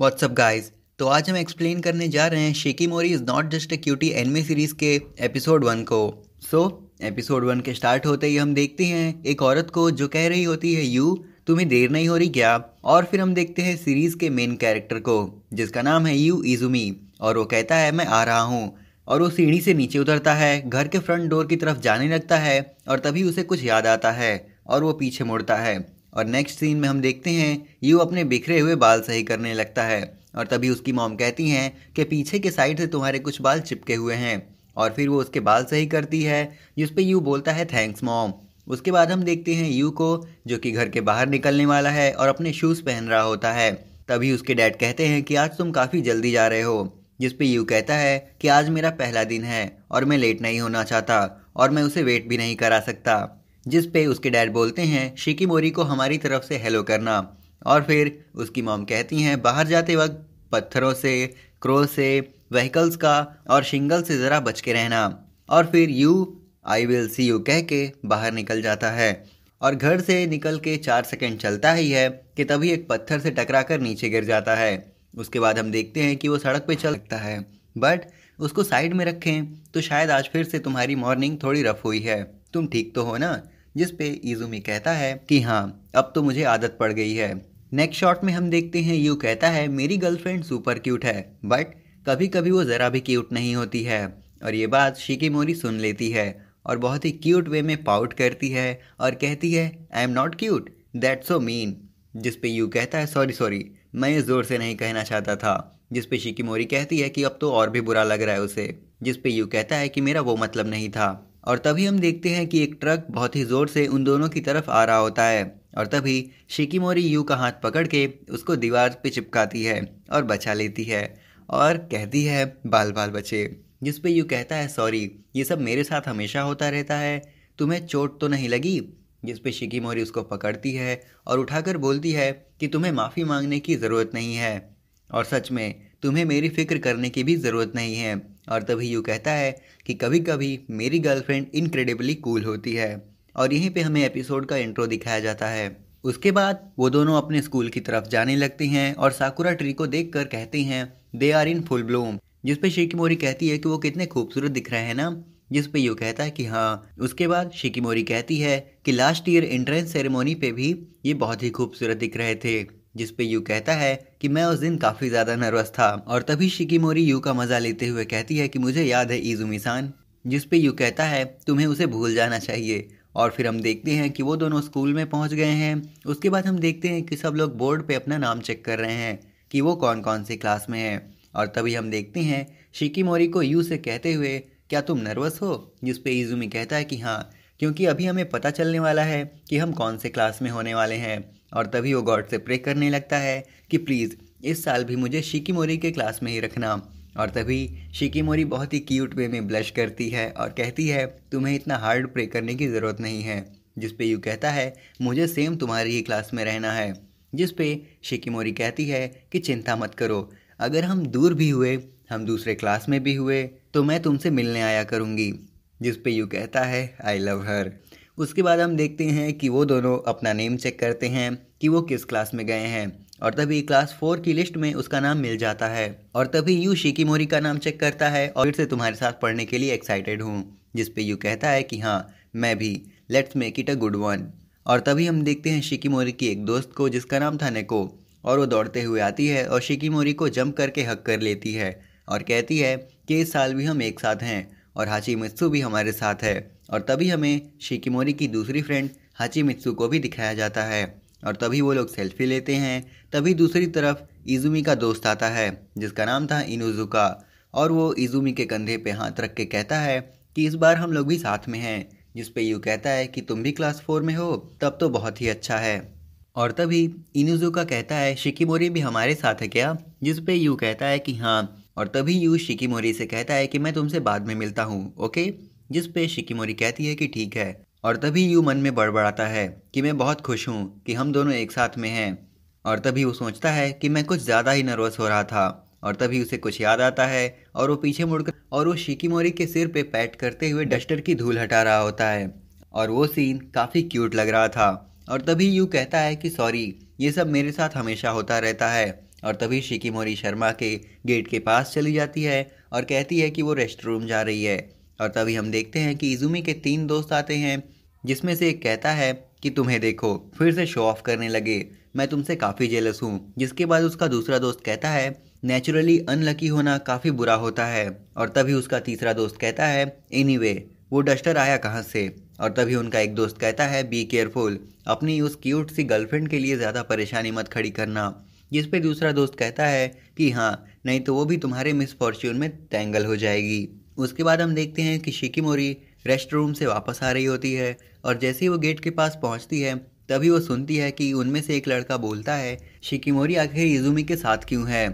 WhatsApp guys तो आज हम एक्सप्लेन करने जा रहे हैं Shikimori is not just a cutie anime series के एपिसोड वन को सो एपिसोड वन के स्टार्ट होते ही हम देखते हैं एक औरत को जो कह रही होती है यू तुम्हें देर नहीं हो रही क्या और फिर हम देखते हैं सीरीज़ के मेन कैरेक्टर को जिसका नाम है यू इजुमी और वो कहता है मैं आ रहा हूँ और वो सीढ़ी से नीचे उतरता है घर के फ्रंट डोर की तरफ जाने लगता है और तभी उसे कुछ याद आता है और वो पीछे मुड़ता है और नेक्स्ट सीन में हम देखते हैं यू अपने बिखरे हुए बाल सही करने लगता है और तभी उसकी मॉम कहती हैं कि पीछे के साइड से तुम्हारे कुछ बाल चिपके हुए हैं और फिर वो उसके बाल सही करती है जिस पर यू बोलता है थैंक्स मॉम उसके बाद हम देखते हैं यू को जो कि घर के बाहर निकलने वाला है और अपने शूज़ पहन रहा होता है तभी उसके डैड कहते हैं कि आज तुम काफ़ी जल्दी जा रहे हो जिस पे यू कहता है कि आज मेरा पहला दिन है और मैं लेट नहीं होना चाहता और मैं उसे वेट भी नहीं करा सकता जिस पे उसके डैड बोलते हैं शिकी मोरी को हमारी तरफ से हेलो करना और फिर उसकी मॉम कहती हैं बाहर जाते वक्त पत्थरों से क्रो से व्हीकल्स का और शिंगल से ज़रा बच के रहना और फिर you I will see you कह के बाहर निकल जाता है और घर से निकल के चार सेकेंड चलता ही है कि तभी एक पत्थर से टकरा कर नीचे गिर जाता है उसके बाद हम देखते हैं कि वो सड़क पे चल सकता है बट उसको साइड में रखें तो शायद आज फिर से तुम्हारी मॉर्निंग थोड़ी रफ हुई है तुम ठीक तो हो ना जिस पे इजुमी कहता है कि हाँ अब तो मुझे आदत पड़ गई है नेक्स्ट शॉट में हम देखते हैं यू कहता है मेरी गर्लफ्रेंड सुपर क्यूट है बट कभी कभी वो ज़रा भी क्यूट नहीं होती है और ये बात मोरी सुन लेती है और बहुत ही क्यूट वे में पाउट करती है और कहती है I am not cute that so mean जिस पे यू कहता है सॉरी सॉरी मैं ये ज़ोर से नहीं कहना चाहता था जिस पे मोरी कहती है कि अब तो और भी बुरा लग रहा है उसे जिस पे यू कहता है कि मेरा वो मतलब नहीं था और तभी हम देखते हैं कि एक ट्रक बहुत ही ज़ोर से उन दोनों की तरफ आ रहा होता है और तभी शिकीमोरी यू का हाथ पकड़ के उसको दीवार पे चिपकाती है और बचा लेती है और कहती है बाल बाल बचे जिस पे यू कहता है सॉरी ये सब मेरे साथ हमेशा होता रहता है तुम्हें चोट तो नहीं लगी जिस पे शिकी मोरी उसको पकड़ती है और उठाकर बोलती है कि तुम्हें माफ़ी मांगने की ज़रूरत नहीं है और सच में तुम्हें मेरी फ़िक्र करने की भी ज़रूरत नहीं है और तभी यू कहता है कि कभी कभी मेरी गर्लफ्रेंड इनक्रेडिबली कूल होती है और यहीं पे हमें एपिसोड का इंट्रो दिखाया जाता है उसके बाद वो दोनों अपने स्कूल की तरफ जाने लगती हैं और साकुरा ट्री को देख कर कहती हैं they are in full bloom जिसपे शिकीमोरी कहती है कि वो कितने खूबसूरत दिख रहे हैं ना जिसपे यू कहता है कि हाँ उसके बाद शिकीमोरी कहती है कि लास्ट ईयर एंट्रेंस सेरेमोनी पे भी ये बहुत ही खूबसूरत दिख रहे थे जिस पे यू कहता है कि मैं उस दिन काफ़ी ज़्यादा नर्वस था और तभी शिकीमोरी यू का मज़ा लेते हुए कहती है कि मुझे याद है ईजुमिसान जिस पे यू कहता है तुम्हें उसे भूल जाना चाहिए और फिर हम देखते हैं कि वो दोनों स्कूल में पहुंच गए हैं उसके बाद हम देखते हैं कि सब लोग बोर्ड पे अपना नाम चेक कर रहे हैं कि वो कौन कौन सी क्लास में है और तभी हम देखते हैं शिकीमोरी को यू से कहते हुए क्या तुम नर्वस हो जिस पे ईज़ुमी कहता है कि हाँ क्योंकि अभी हमें पता चलने वाला है कि हम कौन से क्लास में होने वाले हैं और तभी वो गॉड से प्रे करने लगता है कि प्लीज़ इस साल भी मुझे शिकीमोरी के क्लास में ही रखना और तभी शिकीमोरी बहुत ही क्यूट वे में ब्लश करती है और कहती है तुम्हें इतना हार्ड प्रे करने की ज़रूरत नहीं है जिस पे यू कहता है मुझे सेम तुम्हारी ही क्लास में रहना है जिस पे शिकीमोरी कहती है कि चिंता मत करो अगर हम दूर भी हुए हम दूसरे क्लास में भी हुए तो मैं तुमसे मिलने आया करूँगी जिस पे यू कहता है आई लव हर उसके बाद हम देखते हैं कि वो दोनों अपना नेम चेक करते हैं कि वो किस क्लास में गए हैं और तभी क्लास फोर की लिस्ट में उसका नाम मिल जाता है और तभी यू शिकीमोरी का नाम चेक करता है और फिर से तुम्हारे साथ पढ़ने के लिए एक्साइटेड हूँ जिस पे यू कहता है कि हाँ मैं भी let's make it a good one और तभी हम देखते हैं शिकीमोरी की एक दोस्त को जिसका नाम था नेको और वो दौड़ते हुए आती है और शिकीमोरी को जंप करके हक कर लेती है और कहती है कि इस साल भी हम एक साथ हैं और हाची मित्सू भी हमारे साथ है और तभी हमें शिकीमोरी की दूसरी फ्रेंड हाची मित्सू को भी दिखाया जाता है और तभी वो लोग सेल्फी लेते हैं तभी दूसरी तरफ इजुमी का दोस्त आता है जिसका नाम था इनुजुका और वो इजुमी के कंधे पे हाथ रख के कहता है कि इस बार हम लोग भी साथ में हैं जिस पे यू कहता है कि तुम भी क्लास फोर में हो तब तो बहुत ही अच्छा है और तभी इनुजुका कहता है शिकीमोरी भी हमारे साथ है क्या जिस पे यू कहता है कि हाँ और तभी यू शिकीमोरी से कहता है कि मैं तुमसे बाद में मिलता हूँ ओके जिस पे शिकीमोरी कहती है कि ठीक है और तभी यू मन में बड़बड़ाता है कि मैं बहुत खुश हूँ कि हम दोनों एक साथ में हैं और तभी वो सोचता है कि मैं कुछ ज़्यादा ही नर्वस हो रहा था और तभी उसे कुछ याद आता है और वो पीछे मुड़कर और वो शिकीमोरी के सिर पे पैट करते हुए डस्टर की धूल हटा रहा होता है और वो सीन काफ़ी क्यूट लग रहा था और तभी यू कहता है कि सॉरी ये सब मेरे साथ हमेशा होता रहता है और तभी शिकीमोरी शर्मा के गेट के पास चली जाती है और कहती है कि वो रेस्ट रूम जा रही है और तभी हम देखते हैं कि इजुमी के तीन दोस्त आते हैं जिसमें से एक कहता है कि तुम्हें देखो फिर से शो ऑफ करने लगे मैं तुमसे काफ़ी जेलस हूँ जिसके बाद उसका दूसरा दोस्त कहता है नेचुरली अनलकी होना काफ़ी बुरा होता है और तभी उसका तीसरा दोस्त कहता है एनी anyway, वो डस्टर आया कहाँ से और तभी उनका एक दोस्त कहता है बी केयरफुल अपनी उस क्यूट सी गर्लफ्रेंड के लिए ज़्यादा परेशानी मत खड़ी करना जिस पे दूसरा दोस्त कहता है कि हाँ नहीं तो वो भी तुम्हारे मिस फॉर्च्यून में टैंगल हो जाएगी उसके बाद हम देखते हैं कि शिकीमोरी रेस्ट रूम से वापस आ रही होती है और जैसे ही वो गेट के पास पहुंचती है तभी वो सुनती है कि उनमें से एक लड़का बोलता है शिकीमोरी आखिर इजुमी के साथ क्यों है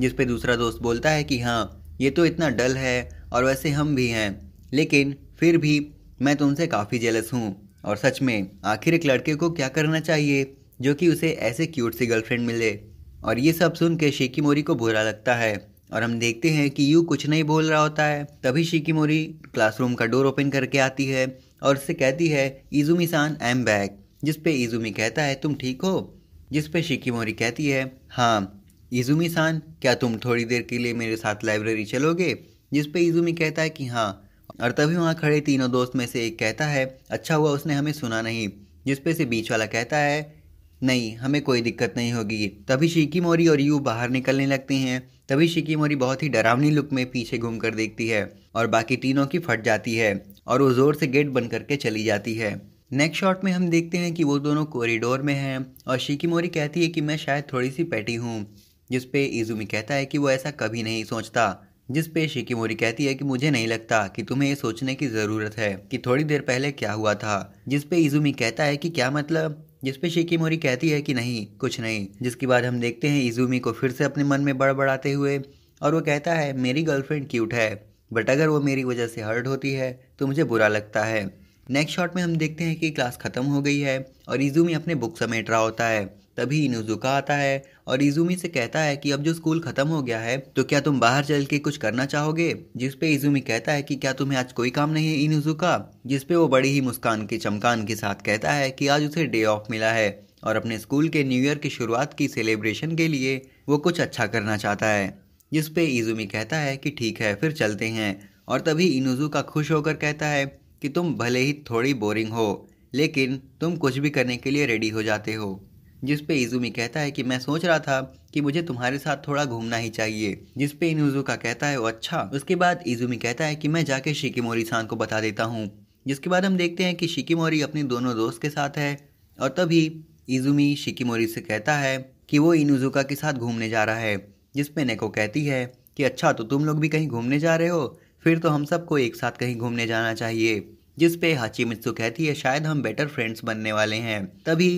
जिस पर दूसरा दोस्त बोलता है कि हाँ ये तो इतना डल है और वैसे हम भी हैं लेकिन फिर भी मैं तुमसे काफ़ी जेलस हूँ और सच में आखिर एक लड़के को क्या करना चाहिए जो कि उसे ऐसे क्यूट सी गर्लफ्रेंड मिले और ये सब सुन के शिकी मोरी को बुरा लगता है और हम देखते हैं कि यू कुछ नहीं बोल रहा होता है तभी शिकीमोरी क्लासरूम का डोर ओपन करके आती है और उससे कहती है इजुमी सान आई एम बैक जिस पे इजुमी कहता है तुम ठीक हो जिस पे शिकीमोरी कहती है हाँ इजुमी सान क्या तुम थोड़ी देर के लिए मेरे साथ लाइब्रेरी चलोगे जिस पे इजुमी कहता है कि हाँ और तभी वहाँ खड़े तीनों दोस्त में से एक कहता है अच्छा हुआ उसने हमें सुना नहीं जिस पे से बीच वाला कहता है नहीं हमें कोई दिक्कत नहीं होगी तभी शिकी मोरी और यू बाहर निकलने लगते हैं तभी शिकी मोरी बहुत ही डरावनी लुक में पीछे घूम कर देखती है और बाकी तीनों की फट जाती है और वो जोर से गेट बंद करके चली जाती है नेक्स्ट शॉट में हम देखते हैं कि वो दोनों कॉरिडोर में हैं और शिकी मोरी कहती है कि मैं शायद थोड़ी सी पैटी हूँ जिसपे ईज़ुमी इजुमी कहता है कि वो ऐसा कभी नहीं सोचता जिसपे शिकी मोरी कहती है कि मुझे नहीं लगता कि तुम्हें ये सोचने की ज़रूरत है कि थोड़ी देर पहले क्या हुआ था जिसपे पे इजुमी कहता है कि क्या मतलब जिस शिकी मोरी कहती है कि नहीं कुछ नहीं जिसके बाद हम देखते हैं इजुमी को फिर से अपने मन में बड़बड़ाते हुए और वो कहता है मेरी गर्लफ्रेंड क्यूट है बट अगर वो मेरी वजह से हर्ट होती है तो मुझे बुरा लगता है नेक्स्ट शॉट में हम देखते हैं कि क्लास ख़त्म हो गई है और इजुमी अपने बुक समेट रहा होता है तभी इनुजुका आता है और इजुमी से कहता है कि अब जो स्कूल ख़त्म हो गया है तो क्या तुम बाहर चल के कुछ करना चाहोगे जिसपे इजुमी कहता है कि क्या तुम्हें आज कोई काम नहीं है इनुजुका जिसपे वो बड़ी ही मुस्कान के चमकान के साथ कहता है कि आज उसे डे ऑफ मिला है और अपने स्कूल के न्यू ईयर की शुरुआत की सेलिब्रेशन के लिए वो कुछ अच्छा करना चाहता है जिस पे इजुमी कहता है कि ठीक है फिर चलते हैं और तभी इनुजू का खुश होकर कहता है कि तुम भले ही थोड़ी बोरिंग हो लेकिन तुम कुछ भी करने के लिए रेडी हो जाते हो जिस पे इजुमी कहता है कि मैं सोच रहा था कि मुझे तुम्हारे साथ थोड़ा घूमना ही चाहिए जिस पे इनुजू का कहता है वो अच्छा उसके बाद इजुमी कहता है कि मैं जाके शिकीमोरी सान को बता देता हूँ जिसके बाद हम देखते हैं कि शिकीमोरी अपने दोनों दोस्त के साथ है और तभी इजुमी शिकीमोरी से कहता है कि वो इनुजुका के साथ घूमने जा रहा है जिसमें नेको कहती है कि अच्छा तो तुम लोग भी कहीं घूमने जा रहे हो फिर तो हम सबको एक साथ कहीं घूमने जाना चाहिए जिस पे हाची मित्सु कहती है शायद हम बेटर फ्रेंड्स बनने वाले हैं तभी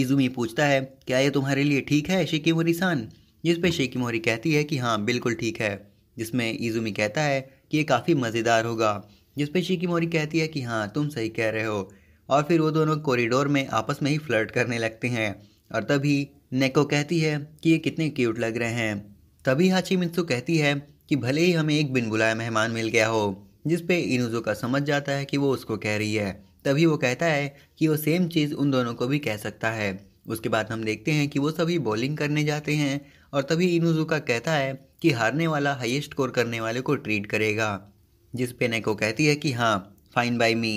इजुमी पूछता है क्या ये तुम्हारे लिए ठीक है शेकी सान जिस पर पे मोरी कहती है कि हाँ बिल्कुल ठीक है जिसमें इजुमी कहता है कि ये काफ़ी मज़ेदार होगा जिस पे मोरी कहती है कि हाँ तुम सही कह रहे हो और फिर वो दोनों कॉरिडोर में आपस में ही फ्लर्ट करने लगते हैं और तभी नेको कहती है कि ये कितने क्यूट लग रहे हैं तभी हाची मित्सु कहती है कि भले ही हमें एक बिन बुलाया मेहमान मिल गया हो जिस पे इनुजो का समझ जाता है कि वो उसको कह रही है तभी वो कहता है कि वो सेम चीज़ उन दोनों को भी कह सकता है उसके बाद हम देखते हैं कि वो सभी बॉलिंग करने जाते हैं और तभी इनुजुका कहता है कि हारने वाला हाइस्ट स्कोर करने वाले को ट्रीट करेगा जिस पे नेको कहती है कि हाँ फाइन बाई मी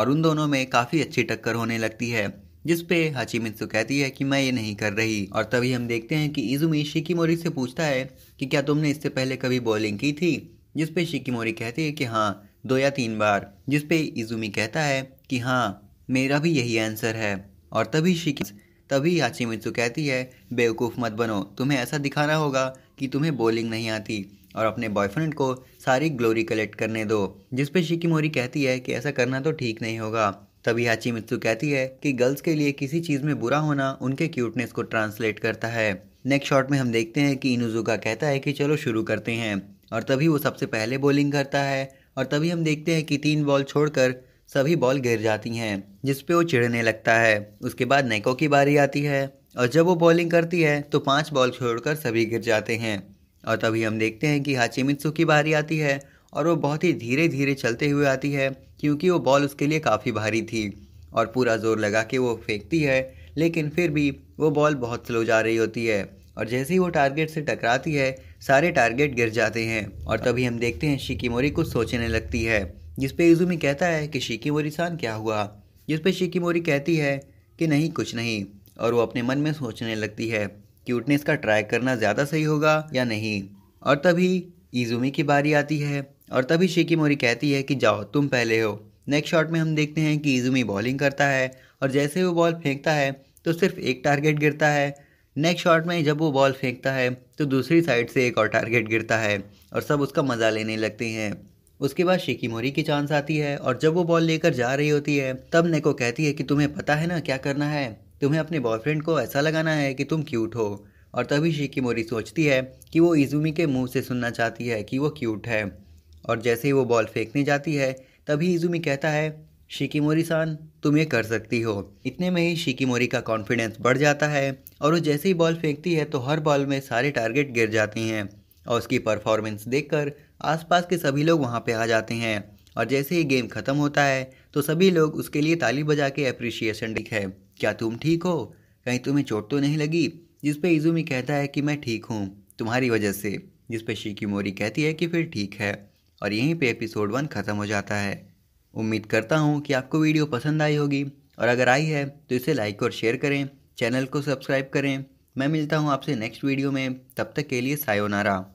और उन दोनों में काफ़ी अच्छी टक्कर होने लगती है जिस पे हाची मित्सु कहती है कि मैं ये नहीं कर रही और तभी हम देखते हैं कि इजुमी शिकीमोरी से पूछता है कि क्या तुमने इससे पहले कभी बॉलिंग की थी जिस पे शिकीमोरी कहती है कि हाँ दो या तीन बार जिस पे इजुमी कहता है कि हाँ मेरा भी यही आंसर है और तभी शिकी तभी याचिमित्सु कहती है बेवकूफ़ मत बनो तुम्हें ऐसा दिखाना होगा कि तुम्हें बॉलिंग नहीं आती और अपने बॉयफ्रेंड को सारी ग्लोरी कलेक्ट करने दो जिस पे शिकीमोरी कहती है कि ऐसा करना तो ठीक नहीं होगा तभी हाची मित्सु कहती है कि गर्ल्स के लिए किसी चीज़ में बुरा होना उनके क्यूटनेस को ट्रांसलेट करता है नेक्स्ट शॉट में हम देखते हैं कि इनुजुका कहता है कि चलो शुरू करते हैं और तभी वो सबसे पहले बॉलिंग करता है और तभी हम देखते हैं कि तीन बॉल छोड़कर सभी बॉल गिर जाती हैं जिस पे वो चिढ़ने लगता है उसके बाद नेको की बारी आती है और जब वो बॉलिंग करती है तो पाँच बॉल छोड़कर सभी गिर जाते हैं और तभी हम देखते हैं कि हाचिमित्सु की बारी आती है और वो बहुत ही धीरे धीरे चलते हुए आती है क्योंकि वो बॉल उसके लिए काफ़ी भारी थी और पूरा जोर लगा के वो फेंकती है लेकिन फिर भी वो बॉल बहुत स्लो जा रही होती है और जैसे ही वो टारगेट से टकराती है सारे टारगेट गिर जाते हैं और तभी हम देखते हैं शिकीमोरी कुछ सोचने लगती है जिस पे इजुमी कहता है कि शिकीमोरी सान क्या हुआ जिस पे शिकीमोरी कहती है कि नहीं कुछ नहीं और वो अपने मन में सोचने लगती है कि उठनेस का ट्राई करना ज़्यादा सही होगा या नहीं और तभी इजुमी की बारी आती है और तभी शिकीमोरी कहती है कि जाओ तुम पहले हो नेक्स्ट शॉट में हम देखते हैं कि इजुमी बॉलिंग करता है और जैसे वो बॉल फेंकता है तो सिर्फ एक टारगेट गिरता है नेक्स्ट शॉट में जब वो बॉल फेंकता है तो दूसरी साइड से एक और टारगेट गिरता है और सब उसका मज़ा लेने लगते हैं उसके बाद शिकीमोरी की चांस आती है और जब वो बॉल लेकर जा रही होती है तब नेको कहती है कि तुम्हें पता है ना क्या करना है तुम्हें अपने बॉयफ्रेंड को ऐसा लगाना है कि तुम क्यूट हो और तभी शिकीमोरी सोचती है कि वो इजुमी के मुंह से सुनना चाहती है कि वो क्यूट है और जैसे ही वो बॉल फेंकने जाती है तभी इजुमी कहता है शिकीमोरी सान तुम ये कर सकती हो इतने में ही शिकीमोरी का कॉन्फिडेंस बढ़ जाता है और वो जैसे ही बॉल फेंकती है तो हर बॉल में सारे टारगेट गिर जाती हैं और उसकी परफॉर्मेंस देखकर आसपास के सभी लोग वहाँ पे आ जाते हैं और जैसे ही गेम ख़त्म होता है तो सभी लोग उसके लिए ताली बजा के अप्रिशिएशन दिखे क्या तुम ठीक हो कहीं तुम्हें चोट तो नहीं लगी जिस पे इजुमी कहता है कि मैं ठीक हूँ तुम्हारी वजह से जिस पे मोरी कहती है कि फिर ठीक है और यहीं पे एपिसोड वन ख़त्म हो जाता है उम्मीद करता हूँ कि आपको वीडियो पसंद आई होगी और अगर आई है तो इसे लाइक और शेयर करें चैनल को सब्सक्राइब करें मैं मिलता हूँ आपसे नेक्स्ट वीडियो में तब तक के लिए सायोनारा